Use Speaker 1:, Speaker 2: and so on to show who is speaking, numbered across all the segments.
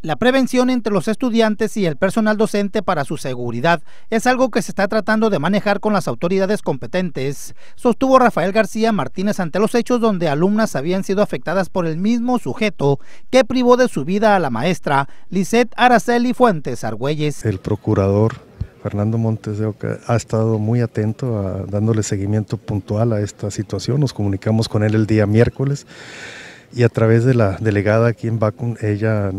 Speaker 1: La prevención entre los estudiantes y el personal docente para su seguridad es algo que se está tratando de manejar con las autoridades competentes, sostuvo Rafael García Martínez ante los hechos donde alumnas habían sido afectadas por el mismo sujeto que privó de su vida a la maestra Lisette Araceli Fuentes Argüelles.
Speaker 2: El procurador Fernando Montes de Oca ha estado muy atento a dándole seguimiento puntual a esta situación. Nos comunicamos con él el día miércoles y a través de la delegada aquí en Bacun, ella,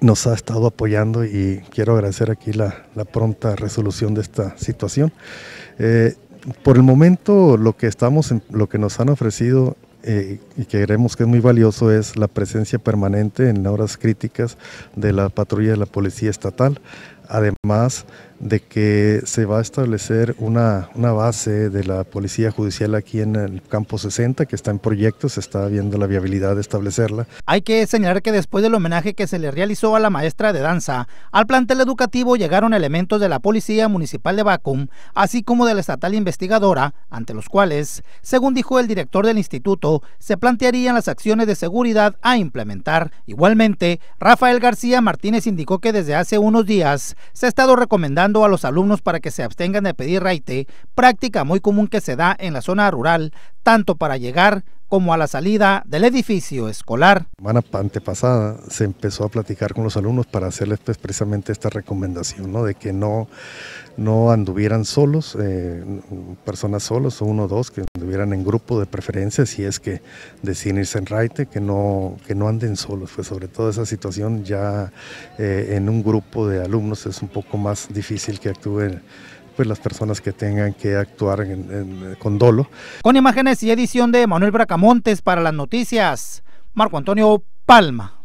Speaker 2: nos ha estado apoyando y quiero agradecer aquí la, pronta resolución de esta situación. Eh, por el momento lo que estamos lo que nos han ofrecido eh, y que creemos que es muy valioso es la presencia permanente en horas críticas de la patrulla de la policía estatal, además más de que se va a establecer una, una, base de la Policía Judicial aquí en el Campo 60, que está en proyecto, se está viendo la viabilidad de establecerla.
Speaker 1: Hay que señalar que después del homenaje que se le realizó a la maestra de danza, al plantel educativo llegaron elementos de la Policía Municipal de Bacum, así como de la estatal investigadora, ante los cuales, según dijo el director del instituto, se plantearían las acciones de seguridad a implementar. Igualmente, Rafael García Martínez indicó que desde hace unos días se estado recomendando a los alumnos para que se abstengan de pedir raite, práctica muy común que se da en la zona rural tanto para llegar como a la salida del edificio escolar.
Speaker 2: La semana antepasada se empezó a platicar con los alumnos para hacerles pues, precisamente esta recomendación, ¿no? de que no, no anduvieran solos, eh, personas solos, uno o dos, que anduvieran en grupo de preferencia, si es que deciden irse en raite, que no, que no anden solos, pues sobre todo esa situación ya eh, en un grupo de alumnos es un poco más difícil que actúen pues, las personas que tengan que actuar con dolo.
Speaker 1: Con imágenes y edición de Manuel Bracamontes para
Speaker 2: las noticias, Marco Antonio Palma.